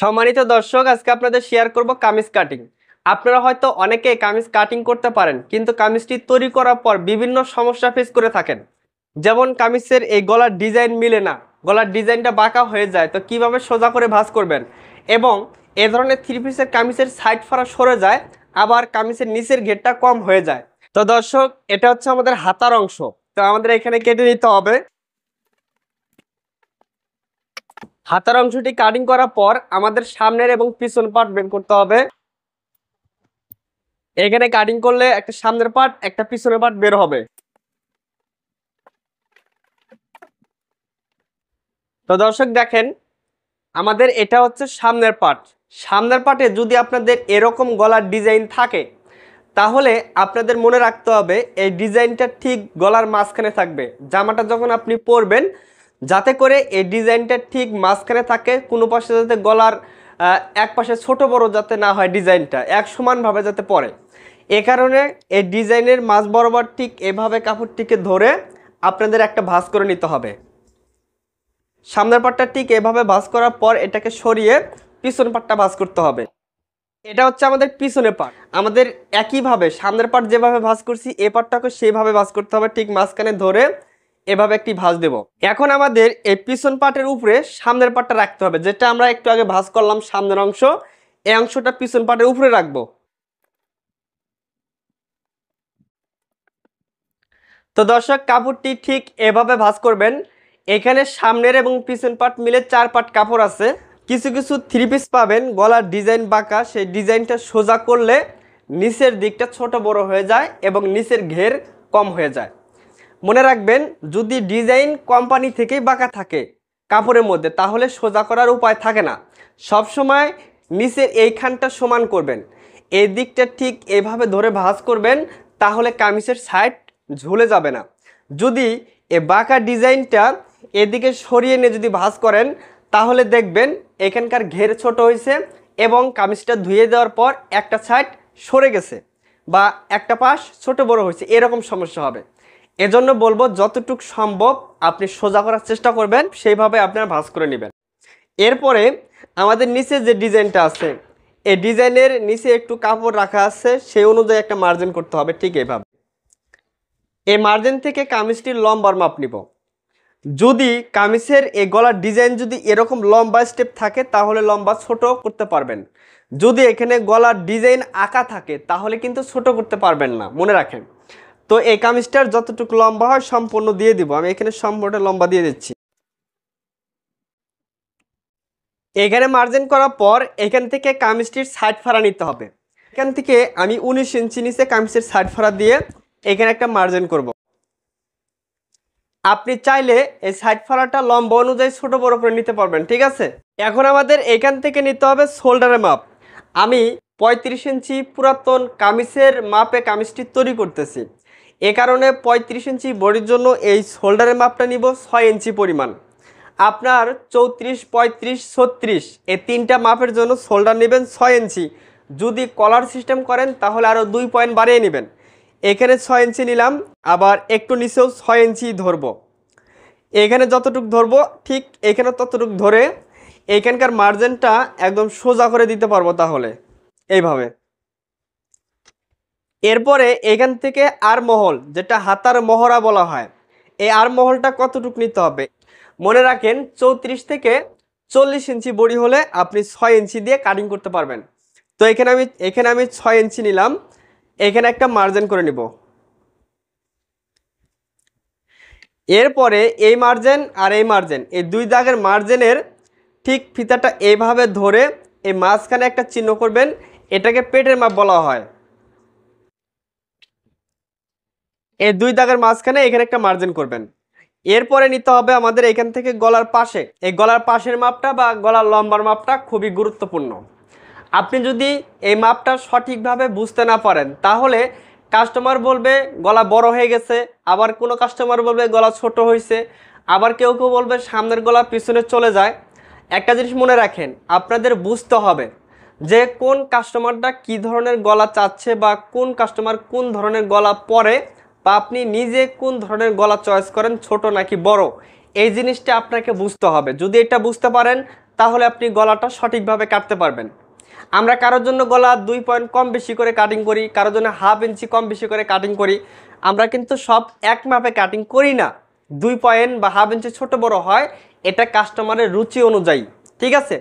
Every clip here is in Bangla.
সম্মানিত দর্শক আজকে আপনাদের শেয়ার করব কামিজ কাটিং আপনারা হয়তো অনেকে কামিজ কাটিং করতে পারেন কিন্তু কামিজটি তৈরি করার পর বিভিন্ন সমস্যা ফেস করে থাকেন যেমন কামিজের এই গলার ডিজাইন মিলে না গলার ডিজাইনটা বাঁকা হয়ে যায় তো কিভাবে সোজা করে ভাস করবেন এবং এ ধরনের থ্রি পিসের কামিজের সাইড ফাড়া সরে যায় আবার কামিজের নিচের ঘেরটা কম হয়ে যায় তো দর্শক এটা হচ্ছে আমাদের হাতার অংশ তো আমাদের এখানে কেটে নিতে হবে হাতার অংশটি কাটিং করার পর আমাদের সামনের এবং পিছন পার্ট বের করতে হবে এখানে কাটিং করলে একটা সামনের পার্ট একটা পিছনের পার্ট বের হবে তো দর্শক দেখেন আমাদের এটা হচ্ছে সামনের পার্ট সামনের পার্টে যদি আপনাদের এরকম গলার ডিজাইন থাকে তাহলে আপনাদের মনে রাখতে হবে এই ডিজাইনটা ঠিক গলার মাঝখানে থাকবে জামাটা যখন আপনি পরবেন যাতে করে এই ডিজাইনটা ঠিক মাঝখানে থাকে কোনো পাশে যাতে গলার এক পাশে ছোট বড় যাতে না হয় ডিজাইনটা এক সমানভাবে যাতে পরে এ কারণে এই ডিজাইনের মাছ বরাবর ঠিক এভাবে কাপড়টিকে ধরে আপনাদের একটা ভাস করে নিতে হবে সামনের পাটটা ঠিক এভাবে ভাঁজ করার পর এটাকে সরিয়ে পিছন পাটটা ভাঁজ করতে হবে এটা হচ্ছে আমাদের পিছনে পাট আমাদের একইভাবে সামনের পাট যেভাবে ভাঁজ করছি এ পাটটাকে সেভাবে ভাঁজ করতে হবে ঠিক মাঝখানে ধরে এভাবে একটি ভাঁজ দেব এখন আমাদের এই পিছন পাটের উপরে সামনের পাটটা রাখতে হবে যেটা আমরা একটু আগে ভাঁজ করলাম সামনের অংশ এই অংশটা পিছন পাটের উপরে রাখবো তো দর্শক কাপড়টি ঠিক এভাবে ভাঁজ করবেন এখানে সামনের এবং পিছন পাট মিলে চার পাট কাপড় আছে কিছু কিছু থ্রি পিস পাবেন গলার ডিজাইন বাঁকা সেই ডিজাইনটা সোজা করলে নিচের দিকটা ছোট বড় হয়ে যায় এবং নিচের ঘের কম হয়ে যায় মনে রাখবেন যদি ডিজাইন কোম্পানি থেকেই বাঁকা থাকে কাপড়ের মধ্যে তাহলে সোজা করার উপায় থাকে না সব সময় নিচের এইখানটা সমান করবেন এই দিকটা ঠিক এভাবে ধরে ভাঁজ করবেন তাহলে কামিজের সাইড ঝুলে যাবে না যদি এ বাঁকা ডিজাইনটা এদিকে সরিয়ে নিয়ে যদি ভাঁজ করেন তাহলে দেখবেন এখানকার ঘের ছোট হয়েছে এবং কামিজটা ধুয়ে দেওয়ার পর একটা সাইড সরে গেছে বা একটা পাশ ছোট বড় হয়েছে এরকম সমস্যা হবে এজন্য বলবো যতটুক সম্ভব আপনি সোজা করার চেষ্টা করবেন সেইভাবে আপনারা ভাস করে নেবেন এরপরে আমাদের নিচে যে ডিজাইনটা আছে এই ডিজাইনের নিচে একটু কাপড় রাখা আছে সেই অনুযায়ী একটা মার্জিন করতে হবে ঠিক এইভাবে এই মার্জিন থেকে কামিজটির লম্বার মাপ নিব যদি কামিজের এই গলার ডিজাইন যদি এরকম লম্বা স্টেপ থাকে তাহলে লম্বা ছোট করতে পারবেন যদি এখানে গলার ডিজাইন আঁকা থাকে তাহলে কিন্তু ছোট করতে পারবেন না মনে রাখেন তো এই কামিজটার যতটুকু লম্বা হয় সম্পূর্ণ দিয়ে দিব আমি এখানে সম্পূর্ণটা লম্বা দিয়ে দিচ্ছি এখানে মার্জিন করার পর এখান থেকে কামিজটির সাইড ফাড়া নিতে হবে এখান থেকে আমি উনিশ ইঞ্চি নিচে কামিজের সাইড ফাড়া দিয়ে এখানে একটা মার্জিন করব। আপনি চাইলে এই সাইড ফাড়াটা লম্বা অনুযায়ী ছোট বড় করে নিতে পারবেন ঠিক আছে এখন আমাদের এখান থেকে নিতে হবে শোল্ডারের মাপ আমি পঁয়ত্রিশ ইঞ্চি পুরাতন কামিজের মাপে কামিজটি তৈরি করতেছি এ কারণে পঁয়ত্রিশ ইঞ্চি বডির জন্য এই শোল্ডারের মাপটা নিব ছয় ইঞ্চি পরিমাণ আপনার চৌত্রিশ পঁয়ত্রিশ ছত্রিশ এই তিনটা মাপের জন্য শোল্ডার নেবেন ছয় ইঞ্চি যদি কলার সিস্টেম করেন তাহলে আরও দুই পয়েন্ট বাড়িয়ে নেবেন এখানে ছয় ইঞ্চি নিলাম আবার একটু নিচেও ছয় ইঞ্চি ধরব এখানে যতটুক ধরব ঠিক এখানে ততটুক ধরে এখানকার মার্জেনটা একদম সোজা করে দিতে পারবো তাহলে এইভাবে এরপরে এখান থেকে আর মহল যেটা হাতার মহড়া বলা হয় এই আর মহলটা কতটুক নিতে হবে মনে রাখেন চৌত্রিশ থেকে চল্লিশ ইঞ্চি বড়ি হলে আপনি ছয় ইঞ্চি দিয়ে কাটিং করতে পারবেন তো এখানে আমি এখানে আমি ছয় ইঞ্চি নিলাম এখানে একটা মার্জিন করে নিব এরপরে এই মার্জেন আর এই মার্জিন এই দুই দাগের মার্জিনের ঠিক ফিতাটা এইভাবে ধরে এই মাঝখানে একটা চিহ্ন করবেন এটাকে পেটের মাপ বলা হয় এর দুই দাগের মাঝখানে এখানে একটা মার্জিন করবেন এরপরে নিতে হবে আমাদের এখান থেকে গলার পাশে এই গলার পাশের মাপটা বা গলার লম্বার মাপটা খুবই গুরুত্বপূর্ণ আপনি যদি এই মাপটা সঠিকভাবে বুঝতে না পারেন তাহলে কাস্টমার বলবে গলা বড় হয়ে গেছে আবার কোনো কাস্টমার বলবে গলা ছোট হয়েছে আবার কেউ কেউ বলবে সামনের গলা পিছনে চলে যায় একটা জিনিস মনে রাখেন আপনাদের বুঝতে হবে যে কোন কাস্টমারটা কি ধরনের গলা চাচ্ছে বা কোন কাস্টমার কোন ধরনের গলা পরে বা আপনি নিজে কোন ধরনের গলা চয়েস করেন ছোট নাকি বড় এই জিনিসটা আপনাকে বুঝতে হবে যদি এটা বুঝতে পারেন তাহলে আপনি গলাটা সঠিকভাবে কাটতে পারবেন আমরা কারোর জন্য গলা দুই পয়েন্ট কম বেশি করে কাটিং করি কারোর জন্য হাফ ইঞ্চি কম বেশি করে কাটিং করি আমরা কিন্তু সব এক মাপে কাটিং করি না দুই পয়েন্ট বা হাফ ইঞ্চি ছোট বড় হয় এটা কাস্টমারের রুচি অনুযায়ী ঠিক আছে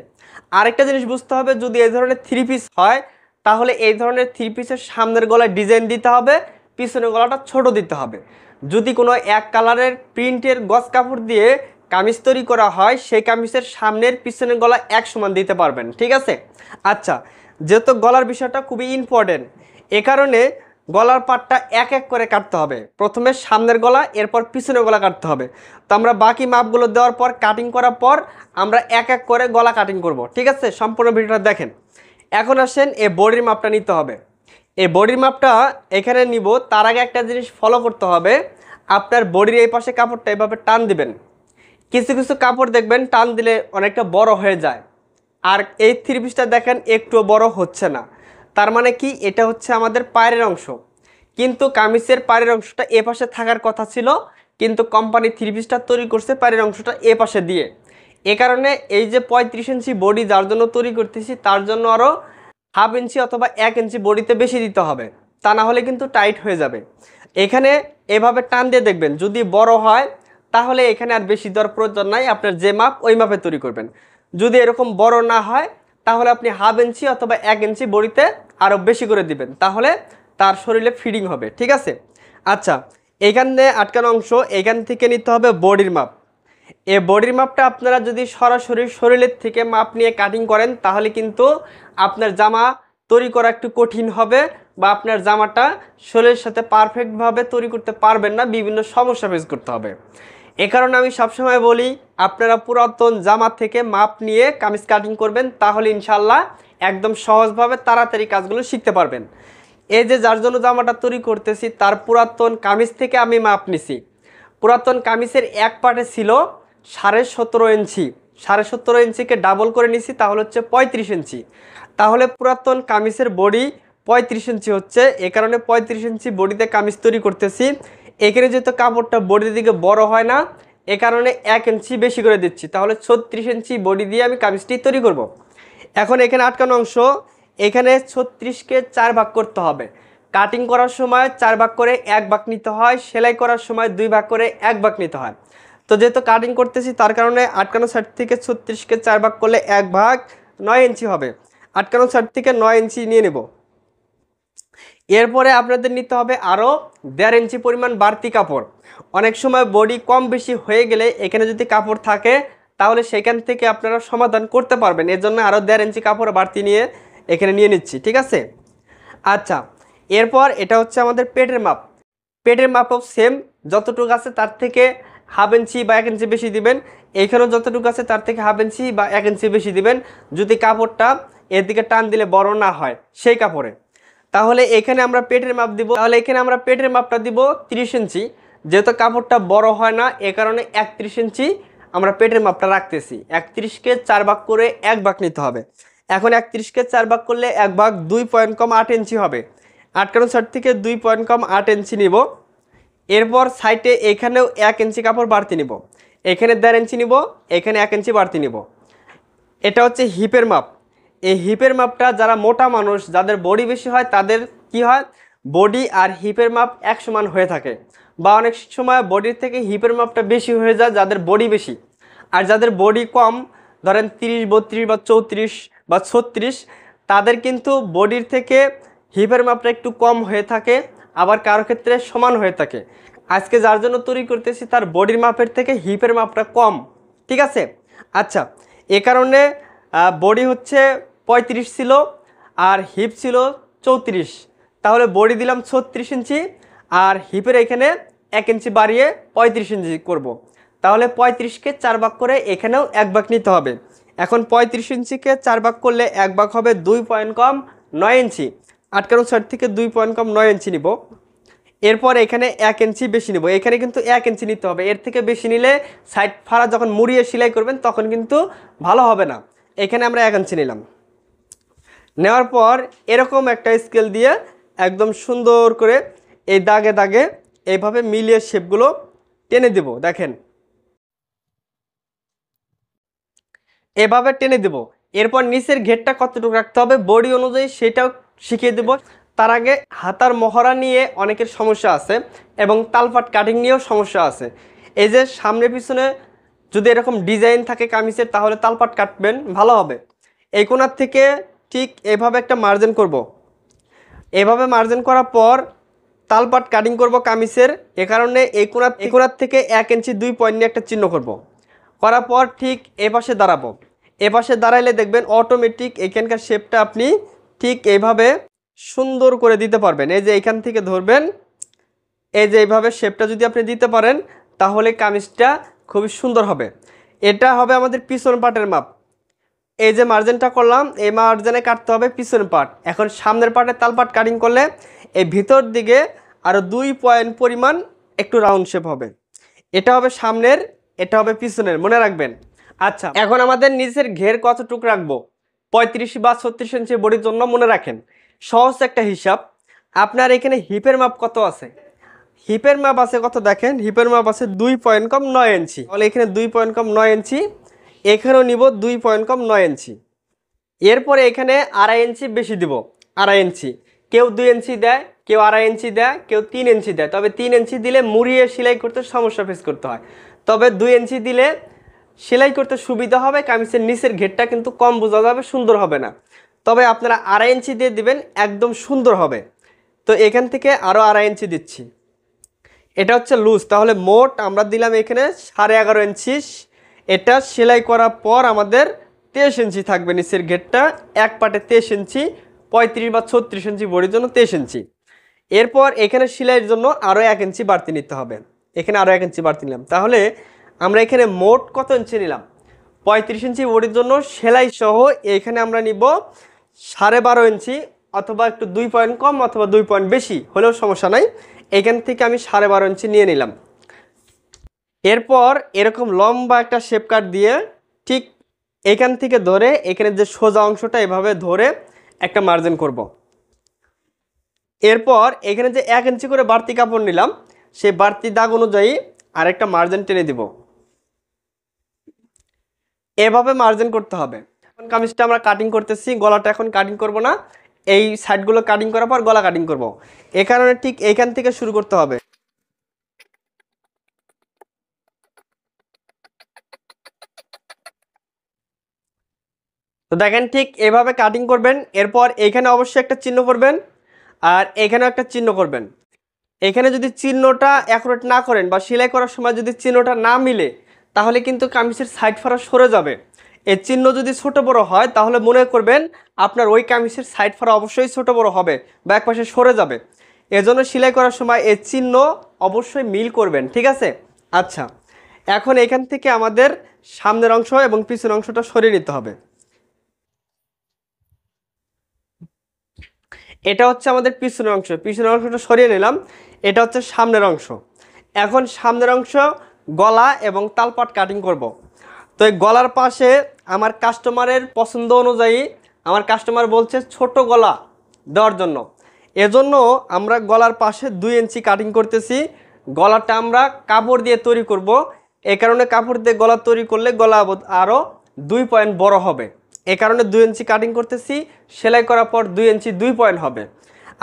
আরেকটা জিনিস বুঝতে হবে যদি এই ধরনের থ্রি পিস হয় তাহলে এই ধরনের থ্রি পিসের সামনের গলায় ডিজাইন দিতে হবে পিছনের গলাটা ছোট দিতে হবে যদি কোনো এক কালারের প্রিন্টের গজ কাপড় দিয়ে কামিজ তৈরি করা হয় সেই কামিজের সামনের পিছনের গলা এক সমান দিতে পারবেন ঠিক আছে আচ্ছা যেহেতু গলার বিষয়টা খুবই ইম্পর্টেন্ট এ কারণে গলার পাটটা এক এক করে কাটতে হবে প্রথমে সামনের গলা এরপর পিছনের গলা কাটতে হবে তো আমরা বাকি মাপগুলো দেওয়ার পর কাটিং করার পর আমরা এক এক করে গলা কাটিং করব ঠিক আছে সম্পূর্ণ ভিডিওটা দেখেন এখন আসেন এ বডির মাপটা নিতে হবে এই বডির মাপটা এখানে নিব তার আগে একটা জিনিস ফলো করতে হবে আপনার বডির এই পাশে কাপড়টা এভাবে টান দিবেন কিছু কিছু কাপড় দেখবেন টান দিলে অনেকটা বড় হয়ে যায় আর এই থ্রি পিসটা দেখেন একটুও বড় হচ্ছে না তার মানে কি এটা হচ্ছে আমাদের পায়ের অংশ কিন্তু কামিজের পায়ের অংশটা এ পাশে থাকার কথা ছিল কিন্তু কোম্পানি থ্রি পিসটা তৈরি করছে পায়ের অংশটা এ পাশে দিয়ে এ কারণে এই যে পঁয়ত্রিশ ইঞ্চি বডি যার জন্য তৈরি করতেছি তার জন্য আরও হাফ ইঞ্চি অথবা এক ইঞ্চি বডিতে বেশি দিতে হবে তা না হলে কিন্তু টাইট হয়ে যাবে এখানে এভাবে টান দিয়ে দেখবেন যদি বড় হয় তাহলে এখানে আর বেশি দেওয়ার প্রয়োজন নাই আপনার যে মাপ ওই মাপে তৈরি করবেন যদি এরকম বড় না হয় তাহলে আপনি হাফ ইঞ্চি অথবা এক ইঞ্চি বড়িতে আরও বেশি করে দিবেন তাহলে তার শরীরে ফিডিং হবে ঠিক আছে আচ্ছা এখানে আটকানো অংশ এখান থেকে নিতে হবে বডির মাপ এ বডির মাপটা আপনারা যদি সরাসরি শরীরের থেকে মাপ নিয়ে কাটিং করেন তাহলে কিন্তু আপনার জামা তৈরি করা একটু কঠিন হবে বা আপনার জামাটা শরীরের সাথে পারফেক্টভাবে তৈরি করতে পারবেন না বিভিন্ন সমস্যা ফেস করতে হবে এ কারণে আমি সবসময় বলি আপনারা পুরাতন জামা থেকে মাপ নিয়ে কামিজ কাটিং করবেন তাহলে ইনশাল্লাহ একদম সহজভাবে তাড়াতাড়ি কাজগুলো শিখতে পারবেন এই যে যার জন্য জামাটা তৈরি করতেছি তার পুরাতন কামিজ থেকে আমি মাপ নিছি পুরাতন কামিজের এক পাটে ছিল সাড়ে সতেরো ইঞ্চি সাড়ে সতেরো ইঞ্চিকে ডাবল করে নিছি তাহলে হচ্ছে পঁয়ত্রিশ ইঞ্চি তাহলে পুরাতন কামিজের বডি পঁয়ত্রিশ ইঞ্চি হচ্ছে এ কারণে পঁয়ত্রিশ ইঞ্চি বডিতে কামিজ তৈরি করতেছি এখানে যেহেতু কাপড়টা বডির দিকে বড় হয় না এ কারণে এক ইঞ্চি বেশি করে দিচ্ছি তাহলে ছত্রিশ ইঞ্চি বডি দিয়ে আমি কামিজটি তৈরি করব। এখন এখানে আটকানো অংশ এখানে ছত্রিশকে চার ভাগ করতে হবে কাটিং করার সময় চার ভাগ করে এক ভাগ নিতে হয় সেলাই করার সময় দুই ভাগ করে এক ভাগ নিতে হয় তো যেহেতু কাটিং করতেছি তার কারণে আটকানো ষাট থেকে ছত্রিশকে চার ভাগ করলে এক ভাগ নয় ইঞ্চি হবে আটকানো সাইড থেকে নয় ইঞ্চি নিয়ে নেব এরপরে আপনাদের নিতে হবে আরও দেড় ইঞ্চি পরিমাণ বাড়তি কাপড় অনেক সময় বডি কম বেশি হয়ে গেলে এখানে যদি কাপড় থাকে তাহলে সেখান থেকে আপনারা সমাধান করতে পারবেন এর জন্য আরও দেড় ইঞ্চি কাপড় বাড়তি নিয়ে এখানে নিয়ে নিচ্ছি ঠিক আছে আচ্ছা এরপর এটা হচ্ছে আমাদের পেটের মাপ পেটের মাপও সেম যতটুকু আছে তার থেকে হাফ ইঞ্চি বা এক ইঞ্চি বেশি দিবেন এখানেও যতটুকু আছে তার থেকে হাফ ইঞ্চি বা এক ইঞ্চি বেশি দিবেন যদি কাপড়টা এর দিকে টান দিলে বড় না হয় সেই কাপড়ে তাহলে এখানে আমরা পেটের মাপ দিব তাহলে এখানে আমরা পেটের মাপটা দিব 30 ইঞ্চি যেহেতু কাপড়টা বড় হয় না এ কারণে একত্রিশ ইঞ্চি আমরা পেটের মাপটা রাখতেছি একত্রিশকে চার ভাগ করে এক ভাগ নিতে হবে এখন একত্রিশকে চার ভাগ করলে এক ভাগ দুই পয়েন্ট কম আট ইঞ্চি হবে আটকানো শার্ট থেকে দুই পয়েন্ট কম আট ইঞ্চি নিব এরপর সাইটে এখানেও এক ইঞ্চি কাপড় বাড়তি নিব এখানে দেড় ইঞ্চি নিব এখানে এক ইঞ্চি বাড়তি নিব এটা হচ্ছে হিপের মাপ এই হিপের মাপটা যারা মোটা মানুষ যাদের বডি বেশি হয় তাদের কি হয় বডি আর হিপের মাপ এক সমান হয়ে থাকে বা অনেক সময় বডির থেকে হিপের মাপটা বেশি হয়ে যায় যাদের বডি বেশি আর যাদের বডি কম ধরেন তিরিশ বত্রিশ বা চৌত্রিশ বা ছত্রিশ তাদের কিন্তু বডির থেকে হিপের মাপটা একটু কম হয়ে থাকে আবার কারো ক্ষেত্রে সমান হয়ে থাকে আজকে যার জন্য তৈরি করতেছি তার বডির মাপের থেকে হিপের মাপটা কম ঠিক আছে আচ্ছা এ কারণে বডি হচ্ছে ৩৫ ছিল আর হিপ ছিল চৌত্রিশ তাহলে বডি দিলাম ছত্রিশ ইঞ্চি আর হিপের এখানে এক ইঞ্চি বাড়িয়ে ৩৫ ইঞ্চি করব। তাহলে পঁয়ত্রিশকে চার ভাগ করে এখানেও এক ভাগ নিতে হবে এখন পঁয়ত্রিশ ইঞ্চিকে চার ভাগ করলে এক ভাগ হবে দুই পয়েন্ট কম নয় ইঞ্চি আটকানো ছয় থেকে দুই পয়েন্ট কম নয় ইঞ্চি নিব এরপর এখানে এক ইঞ্চি বেশি নেব এখানে কিন্তু এক ইঞ্চি নিতে হবে এর থেকে বেশি নিলে সাইড ফাড়া যখন মুড়িয়ে সেলাই করবেন তখন কিন্তু ভালো হবে না এখানে আমরা এক ইঞ্চি নিলাম নেওয়ার পর এরকম একটা স্কেল দিয়ে একদম সুন্দর করে এই দাগে দাগে এইভাবে মিলিয়ে শেপগুলো টেনে দেব দেখেন এভাবে টেনে দেব এরপর নিচের ঘেরটা কতটুকু রাখতে হবে বডি অনুযায়ী সেটাও শিখিয়ে দেব তার আগে হাতার মহড়া নিয়ে অনেকের সমস্যা আছে এবং তালপাট কাটিং নিয়েও সমস্যা আছে এই যে সামনে পিছনে যদি এরকম ডিজাইন থাকে কামিজের তাহলে তালপাট কাটবেন ভালো হবে এই কোনার থেকে ঠিক এভাবে একটা মার্জিন করব। এভাবে মার্জিন করার পর তালপাট কাটিং করব কামিজের এ কারণে এই কোনার এই কোনার থেকে এক ইঞ্চি দুই পয়েন্ট একটা চিহ্ন করব। করার পর ঠিক এপাশে দাঁড়াবো এপাশে দাঁড়াইলে দেখবেন অটোমেটিক এখানকার শেপটা আপনি ঠিক এইভাবে সুন্দর করে দিতে পারবেন এই যে এইখান থেকে ধরবেন এই যে এইভাবে শেপটা যদি আপনি দিতে পারেন তাহলে কামিজটা খুবই সুন্দর হবে এটা হবে আমাদের পিছন পাটের মাপ এই যে মার্জিনটা করলাম এই মার্জেনে কাটতে হবে পিছন পাট এখন সামনের পাটে তালপাট কাটিং করলে এই ভিতর দিকে আরও দুই পয়েন্ট পরিমাণ একটু রাউন্ড শেপ হবে এটা হবে সামনের এটা হবে পিছনের মনে রাখবেন আচ্ছা এখন আমাদের নিজের ঘের কতটুক রাখবো পঁয়ত্রিশ বা ছত্রিশ ইঞ্চি বডির জন্য মনে রাখেন সহজ একটা হিসাব আপনার এখানে হিপের মাপ কত আছে হিপের মাপ আছে কত দেখেন হিপের মাপ আছে দুই পয়েন্ট কম নয় ইঞ্চি তাহলে এখানে দুই পয়েন্ট কম নয় ইঞ্চি এখানেও নিব দুই পয়েন্ট কম নয় ইঞ্চি এরপরে এখানে আড়াই ইঞ্চি বেশি দিব আড়াই ইঞ্চি কেউ দুই ইঞ্চি দেয় কেউ আড়াই ইঞ্চি দেয় কেউ তিন ইঞ্চি দেয় তবে তিন ইঞ্চি দিলে মুড়িয়ে সেলাই করতে সমস্যা ফেস করতে হয় তবে দুই ইঞ্চি দিলে সেলাই করতে সুবিধা হবে কামিজের নিচের ঘেরটা কিন্তু কম বোঝা যাবে সুন্দর হবে না তবে আপনারা আড়াই ইঞ্চি দিয়ে দিবেন একদম সুন্দর হবে তো এখান থেকে আরও আড়াই ইঞ্চি দিচ্ছি এটা হচ্ছে লুজ তাহলে মোট আমরা দিলাম এখানে সাড়ে এগারো ইঞ্চি এটা সেলাই করার পর আমাদের তেইশ ইঞ্চি থাকবে নিচের ঘেরটা এক পাটে তেইশ ইঞ্চি পঁয়ত্রিশ বা ছত্রিশ ইঞ্চি বড়ির জন্য তেইশ ইঞ্চি এরপর এখানে সেলাইয়ের জন্য আরও এক ইঞ্চি বাড়তি নিতে হবে এখানে আরও এক ইঞ্চি বাড়তি নিলাম তাহলে আমরা এখানে মোট কত ইঞ্চি নিলাম পঁয়ত্রিশ ইঞ্চি বড়ির জন্য সেলাই সহ এখানে আমরা নিব সাড়ে বারো ইঞ্চি অথবা একটু দুই পয়েন্ট কম অথবা দুই পয়েন্ট বেশি হলেও সমস্যা নাই এখান থেকে আমি সাড়ে বারো ইঞ্চি নিয়ে নিলাম এরপর এরকম লম্বা একটা শেপ কাট দিয়ে ঠিক এখান থেকে ধরে এখানে যে সোজা অংশটা এভাবে ধরে একটা মার্জিন করব। এরপর এখানে যে এক ইঞ্চি করে বাড়তি কাপড় নিলাম সেই বাড়তি দাগ অনুযায়ী আরেকটা মার্জিন টেনে দিব এভাবে মার্জিন করতে হবে এখন কামিজটা আমরা কাটিং করতেছি গলাটা এখন কাটিং করব না এই সাইডগুলো কাটিং করার পর গলা কাটিং করব। এ কারণে ঠিক এইখান থেকে শুরু করতে হবে তো দেখেন ঠিক এভাবে কাটিং করবেন এরপর এখানে অবশ্যই একটা চিহ্ন করবেন আর এখানে একটা চিহ্ন করবেন এখানে যদি চিহ্নটা অ্যাকুরেট না করেন বা সেলাই করার সময় যদি চিহ্নটা না মিলে তাহলে কিন্তু কামিজের সাইড ফারা সরে যাবে এর চিহ্ন যদি ছোট বড় হয় তাহলে মনে করবেন আপনার ওই কামিজের সাইড ফারা অবশ্যই ছোট বড় হবে বা একপাশে সরে যাবে এজন্য সেলাই করার সময় এর চিহ্ন অবশ্যই মিল করবেন ঠিক আছে আচ্ছা এখন এখান থেকে আমাদের সামনের অংশ এবং পিছনের অংশটা সরিয়ে নিতে হবে এটা হচ্ছে আমাদের পিছনের অংশ পিছনের অংশটা সরিয়ে নিলাম এটা হচ্ছে সামনের অংশ এখন সামনের অংশ গলা এবং তালপাট কাটিং করব। তো এই গলার পাশে আমার কাস্টমারের পছন্দ অনুযায়ী আমার কাস্টমার বলছে ছোট গলা দেওয়ার জন্য এজন্য আমরা গলার পাশে দুই ইঞ্চি কাটিং করতেছি গলাটা আমরা কাপড় দিয়ে তৈরি করব। এ কারণে কাপড় দিয়ে গলা তৈরি করলে গলা আরও দুই পয়েন্ট বড় হবে এ কারণে দুই ইঞ্চি কাটিং করতেছি সেলাই করার পর দুই ইঞ্চি দুই পয়েন্ট হবে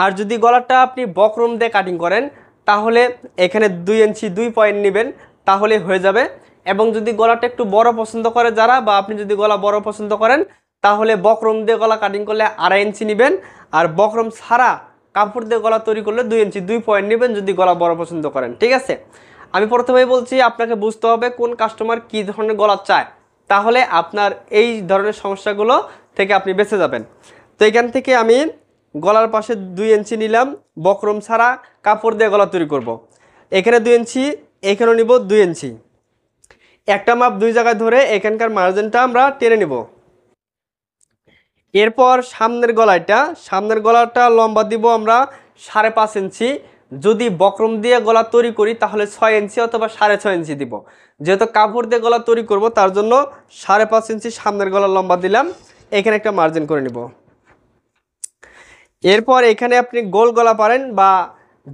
আর যদি গলাটা আপনি বকরম দিয়ে কাটিং করেন তাহলে এখানে দুই ইঞ্চি দুই পয়েন্ট নেবেন তাহলে হয়ে যাবে এবং যদি গলাটা একটু বড় পছন্দ করে যারা বা আপনি যদি গলা বড় পছন্দ করেন তাহলে বকরম দিয়ে গলা কাটিং করলে আড়াই ইঞ্চি নেবেন আর বকরম ছাড়া কাপড় দিয়ে গলা তৈরি করলে দুই ইঞ্চি দুই পয়েন্ট নেবেন যদি গলা বড় পছন্দ করেন ঠিক আছে আমি প্রথমেই বলছি আপনাকে বুঝতে হবে কোন কাস্টমার কী ধরনের গলা চায় তাহলে আপনার এই ধরনের সমস্যাগুলো থেকে আপনি বেঁচে যাবেন তো এখান থেকে আমি গলার পাশে দুই ইঞ্চি নিলাম বকরম ছাড়া কাপড় দিয়ে গলা তৈরি করব। এখানে দুই ইঞ্চি এখানে নিব দুই ইঞ্চি একটা মাপ দুই জায়গায় ধরে এখানকার মার্জিনটা আমরা টেনে নিব এরপর সামনের গলাটা সামনের গলাটা লম্বা দিব আমরা সাড়ে পাঁচ ইঞ্চি যদি বক্রম দিয়ে গলা তৈরি করি তাহলে ছয় ইঞ্চি অথবা সাড়ে ছয় ইঞ্চি দিব যেহেতু কাপড় দিয়ে গলা তৈরি করব তার জন্য সাড়ে পাঁচ ইঞ্চি সামনের গলা লম্বা দিলাম এখানে একটা মার্জিন করে নিব এরপর এখানে আপনি গোল গলা পারেন বা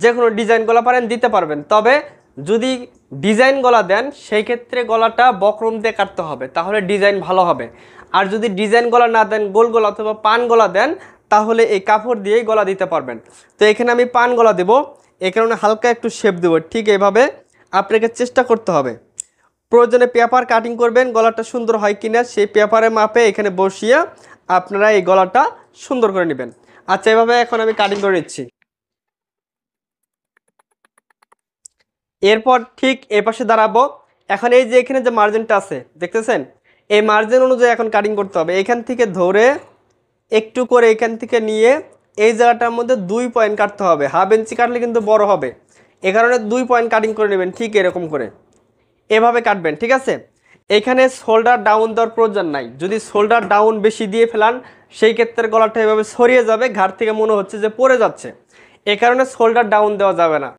যে কোনো ডিজাইন গলা পারেন দিতে পারবেন তবে যদি ডিজাইন গলা দেন সেই ক্ষেত্রে গলাটা বক্রম দিয়ে কাটতে হবে তাহলে ডিজাইন ভালো হবে আর যদি ডিজাইন গলা না দেন গোল গলা অথবা পান গলা দেন তাহলে এই কাপড় দিয়েই গলা দিতে পারবেন তো এখানে আমি পান গলা দেব এ কারণে হালকা একটু শেপ দেবো ঠিক এইভাবে আপনাকে চেষ্টা করতে হবে প্রয়োজনে পেপার কাটিং করবেন গলাটা সুন্দর হয় কিনা সেই পেপারের মাপে এখানে বসিয়ে আপনারা এই গলাটা সুন্দর করে নেবেন আচ্ছা এভাবে এখন আমি কাটিং করে নিচ্ছি এরপর ঠিক এ পাশে দাঁড়াবো এখন এই যে এখানে যে মার্জিনটা আছে দেখতেছেন এই মার্জিন অনুযায়ী এখন কাটিং করতে হবে এখান থেকে ধরে একটু করে এখান থেকে নিয়ে এই জায়গাটার মধ্যে দুই পয়েন্ট কাটতে হবে হাফ ইঞ্চি কাটলে কিন্তু বড় হবে এ কারণে দুই পয়েন্ট কাটিং করে নেবেন ঠিক এরকম করে এভাবে কাটবেন ঠিক আছে এখানে শোল্ডার ডাউন দেওয়ার প্রয়োজন নাই যদি শোল্ডার ডাউন বেশি দিয়ে ফেলান সেই ক্ষেত্রে গলাটা এভাবে সরিয়ে যাবে ঘাট থেকে মনে হচ্ছে যে পড়ে যাচ্ছে এ কারণে শোল্ডার ডাউন দেওয়া যাবে না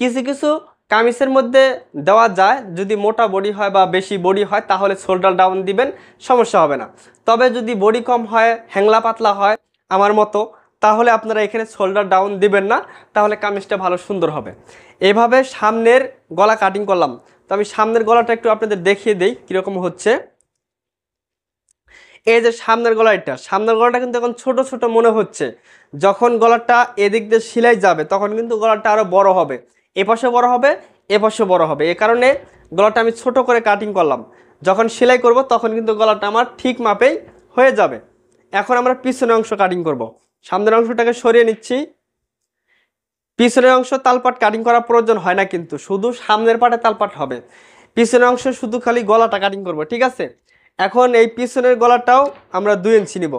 কিছু কিছু কামিজের মধ্যে দেওয়া যায় যদি মোটা বডি হয় বা বেশি বডি হয় তাহলে শোল্ডার ডাউন দিবেন সমস্যা হবে না তবে যদি বডি কম হয় হ্যাংলা পাতলা হয় আমার মতো তাহলে আপনারা এখানে শোল্ডার ডাউন দিবেন না তাহলে কামিজটা ভালো সুন্দর হবে এভাবে সামনের গলা কাটিং করলাম তো আমি সামনের গলাটা একটু আপনাদের দেখিয়ে দিই কীরকম হচ্ছে এই যে সামনের গলা এটা সামনের গলাটা কিন্তু এখন ছোট ছোট মনে হচ্ছে যখন গলাটা এদিক দিয়ে সিলাই যাবে তখন কিন্তু গলাটা আরও বড় হবে এ পাশে বড় হবে এ পাশে বড় হবে এ কারণে গলাটা আমি ছোট করে কাটিং করলাম যখন সেলাই করব তখন কিন্তু গলাটা আমার ঠিক মাপেই হয়ে যাবে এখন আমরা পিছনের অংশ কাটিং করব। সামনের অংশটাকে সরিয়ে নিচ্ছি পিছনের অংশ তালপাট কাটিং করা প্রয়োজন হয় না কিন্তু শুধু সামনের পাটে তালপাট হবে পিছনের অংশ শুধু খালি গলাটা কাটিং করব ঠিক আছে এখন এই পিছনের গলাটাও আমরা দুই ইঞ্চি নিব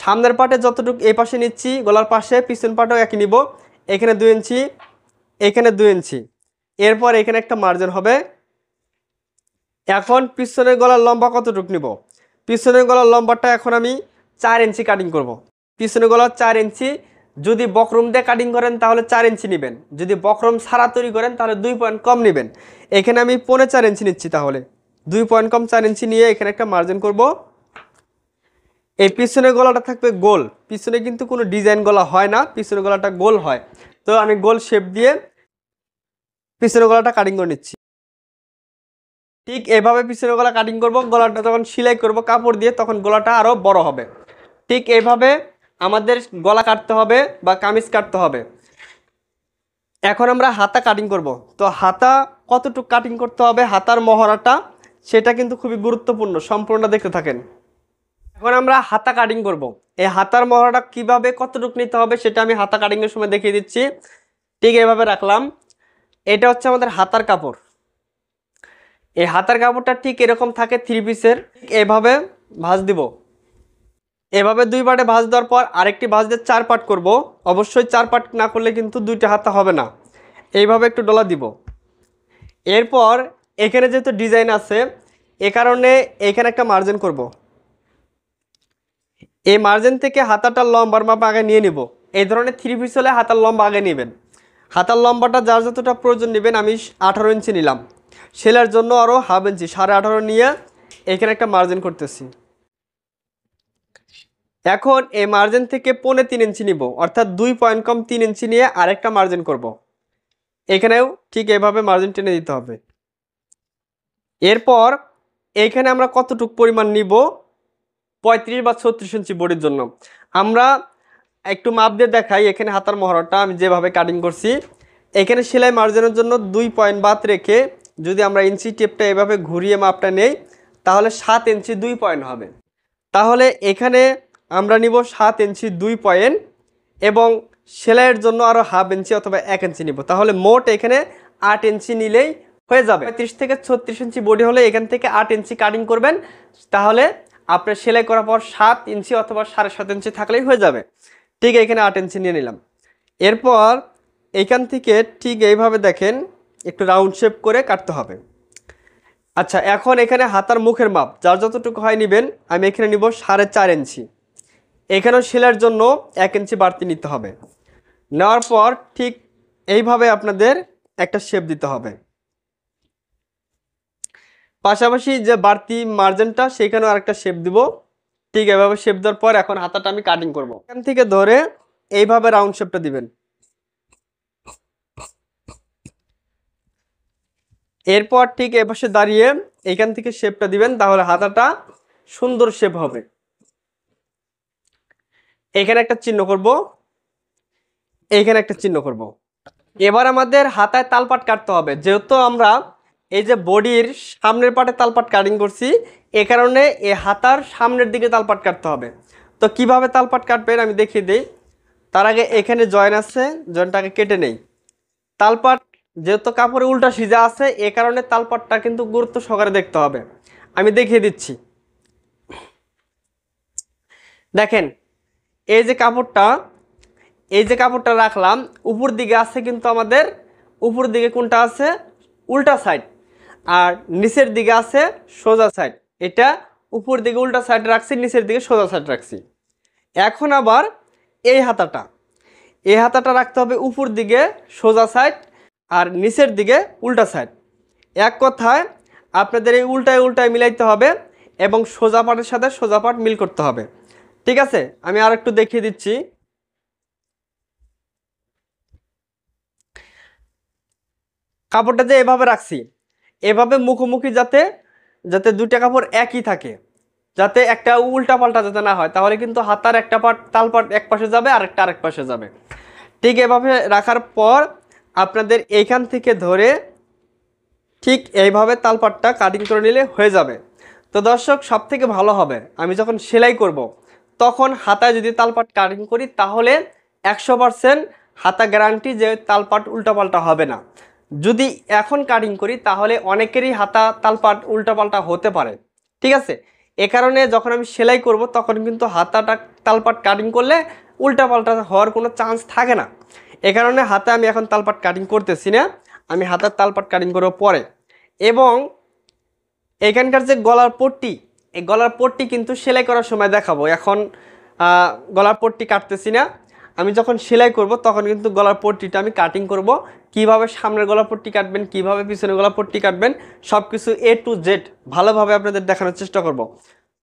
সামনের পাটে যতটুকু এই পাশে নিচ্ছি গলার পাশে পিছন পাটেও একই নিব এখানে দুই ইঞ্চি এখানে দুই ইঞ্চি এরপর এখানে একটা মার্জিন হবে এখন পিছনের গলার লম্বা কতটুকু নিব পিছনের গলার লম্বাটা এখন আমি চার ইঞ্চি কাটিং করব। পিছনের গলার চার ইঞ্চি যদি বকরুম দিয়ে কাটিং করেন তাহলে চার ইঞ্চি নেবেন যদি বকরুম সারা তৈরি করেন তাহলে দুই পয়েন্ট কম নেবেন এখানে আমি পনেরো চার ইঞ্চি নিচ্ছি তাহলে দুই পয়েন্ট কম চার ইঞ্চি নিয়ে এখানে একটা মার্জিন করব। এই পিছনের গলাটা থাকবে গোল পিছনে কিন্তু কোনো ডিজাইন গলা হয় না পিছনের গলাটা গোল হয় তো আমি গোল শেপ দিয়ে পিছনের গলাটা কাটিং করে নিচ্ছি ঠিক এভাবে পিছনের গলা কাটিং করব গলাটা যখন সেলাই করব কাপড় দিয়ে তখন গলাটা আরও বড় হবে ঠিক এভাবে আমাদের গলা কাটতে হবে বা কামিজ কাটতে হবে এখন আমরা হাতা কাটিং করব তো হাতা কতটুকু কাটিং করতে হবে হাতার মহড়াটা সেটা কিন্তু খুবই গুরুত্বপূর্ণ সম্পূর্ণটা দেখতে থাকেন এখন আমরা হাতা কাটিং করব এই হাতার মহড়াটা কিভাবে কতটুকু নিতে হবে সেটা আমি হাতা কাটিংয়ের সময় দেখিয়ে দিচ্ছি ঠিক এভাবে রাখলাম এটা হচ্ছে আমাদের হাতার কাপড় এই হাতার কাপড়টা ঠিক এরকম থাকে থ্রি পিসের এভাবে ভাঁজ দিব এভাবে দুই পাটে ভাঁজ দেওয়ার পর আরেকটি ভাঁজ দিয়ে চার পাট করব অবশ্যই চার পাট না করলে কিন্তু দুইটা হাতা হবে না এইভাবে একটু ডলা দিব এরপর এখানে যেহেতু ডিজাইন আছে এ কারণে এখানে একটা মার্জিন করব। এই মার্জিন থেকে হাতাটার লম্বার মাপ আগে নিয়ে নিব এই ধরনের থ্রি পিস হলে হাতার লম্বা আগে নেবেন হাতার লম্বাটা যার যতটা প্রয়োজন নেবেন আমি আঠারো ইঞ্চি নিলাম সেলার জন্য আরও হাফ ইঞ্চি সাড়ে আঠারো নিয়ে এখানে একটা মার্জিন করতেছি এখন এই মার্জিন থেকে পনে তিন ইঞ্চি নিব অর্থাৎ দুই পয়েন্ট কম তিন ইঞ্চি নিয়ে আরেকটা মার্জিন করব। এখানেও ঠিক এভাবে মার্জিন টেনে দিতে হবে এরপর এখানে আমরা কতটুক পরিমাণ নিব পঁয়ত্রিশ বা ছত্রিশ ইঞ্চি বডির জন্য আমরা একটু মাপ দিয়ে দেখাই এখানে হাতার মহরটা আমি যেভাবে কাটিং করছি এখানে সেলাই মার্জিনের জন্য দুই পয়েন্ট বাদ রেখে যদি আমরা ইঞ্চি টেপটা এভাবে ঘুরিয়ে মাপটা নেই তাহলে সাত ইঞ্চি দুই পয়েন্ট হবে তাহলে এখানে আমরা নিব সাত ইঞ্চি দুই পয়েন্ট এবং সেলাইয়ের জন্য আরও হাফ ইঞ্চি অথবা এক ইঞ্চি নিব তাহলে মোট এখানে আট ইঞ্চি নিলেই হয়ে যাবে ত্রিশ থেকে ছত্রিশ ইঞ্চি বডি হলে এখান থেকে আট ইঞ্চি কাটিং করবেন তাহলে আপনার সেলাই করার পর সাত ইঞ্চি অথবা সাড়ে সাত ইঞ্চি থাকলেই হয়ে যাবে ঠিক এখানে আট ইঞ্চি নিয়ে নিলাম এরপর এইখান থেকে ঠিক এইভাবে দেখেন একটু রাউন্ড শেপ করে কাটতে হবে আচ্ছা এখন এখানে হাতার মুখের মাপ যার যতটুকু হয় নেবেন আমি এখানে নিব সাড়ে চার ইঞ্চি এখানেও সেলার জন্য এক ইঞ্চি বাড়তি নিতে হবে নেওয়ার পর ঠিক এইভাবে আপনাদের একটা শেপ দিতে হবে পাশাপাশি যে বাড়তি মার্জিনটা সেখানেও আরেকটা শেপ দিব ঠিক এভাবে শেপ দেওয়ার পর এখন হাতাটা আমি কাটিং করব এখান থেকে ধরে এইভাবে রাউন্ড শেপটা দিবেন এরপর ঠিক এপাশে দাঁড়িয়ে এখান থেকে শেপটা দিবেন তাহলে হাতাটা সুন্দর শেপ হবে এখানে একটা চিহ্ন করব এখানে একটা চিহ্ন করব এবার আমাদের হাতায় তালপাট কাটতে হবে যেহেতু আমরা এই যে বডির সামনের পাটে তালপাট কাটিং করছি এ কারণে এ হাতার সামনের দিকে তালপাট কাটতে হবে তো কিভাবে তালপাট কাটবেন আমি দেখিয়ে দিই তার আগে এখানে জয়েন আছে জয়েনটাকে কেটে নেই তালপাট যেহেতু কাপড়ে উল্টা সিজা আছে এ কারণে তালপাটটা কিন্তু গুরুত্ব সহকারে দেখতে হবে আমি দেখিয়ে দিচ্ছি দেখেন এই যে কাপড়টা এই যে কাপড়টা রাখলাম উপর দিকে আছে কিন্তু আমাদের উপর দিকে কোনটা আছে উল্টা সাইড আর নিচের দিকে আছে সোজা সাইড এটা উপর দিকে উল্টা সাইড রাখছি নিচের দিকে সোজা সাইড রাখছি এখন আবার এই হাতাটা এই হাতাটা রাখতে হবে উপর দিকে সোজা সাইড আর নিচের দিকে উল্টা সাইড এক কথায় আপনাদের এই উল্টায় উল্টায় মিলাইতে হবে এবং সোজা পাটের সাথে সোজা পাট মিল করতে হবে ঠিক আছে আমি আর একটু দেখিয়ে দিচ্ছি কাপড়টা যে এভাবে রাখছি এভাবে মুখোমুখি যাতে যাতে দুইটা কাপড় একই থাকে যাতে একটা উল্টা পাল্টা যাতে না হয় তাহলে কিন্তু হাতার একটা পাট তাল পাট এক পাশে যাবে আর একটা আরেক পাশে যাবে ঠিক এভাবে রাখার পর আপনাদের এইখান থেকে ধরে ঠিক এইভাবে তালপাটটা কাটিং করে নিলে হয়ে যাবে তো দর্শক সব থেকে ভালো হবে আমি যখন সেলাই করব। তখন হাতায় যদি তালপাট কাটিং করি তাহলে একশো পারসেন্ট হাতা গ্যারান্টি যে তালপাট পাল্টা হবে না যদি এখন কাটিং করি তাহলে অনেকেরই হাতা তালপাট উল্টাপাল্টা হতে পারে ঠিক আছে এ কারণে যখন আমি সেলাই করব তখন কিন্তু হাতাটা তালপাট কাটিং করলে উল্টাপাল্টা হওয়ার কোনো চান্স থাকে না এ কারণে হাতে আমি এখন তালপাট কাটিং করতেছি না আমি হাতার তালপাট কাটিং করব পরে এবং এখানকার যে গলার পট্টি এই গলার পট্টি কিন্তু সেলাই করার সময় দেখাবো এখন গলার পট্টি কাটতেছি না আমি যখন সেলাই করব তখন কিন্তু গলার পট্টিটা আমি কাটিং করব কিভাবে সামনের পট্টি কাটবেন কিভাবে পিছনের পট্টি কাটবেন সব কিছু এ টু জেড ভালোভাবে আপনাদের দেখানোর চেষ্টা করব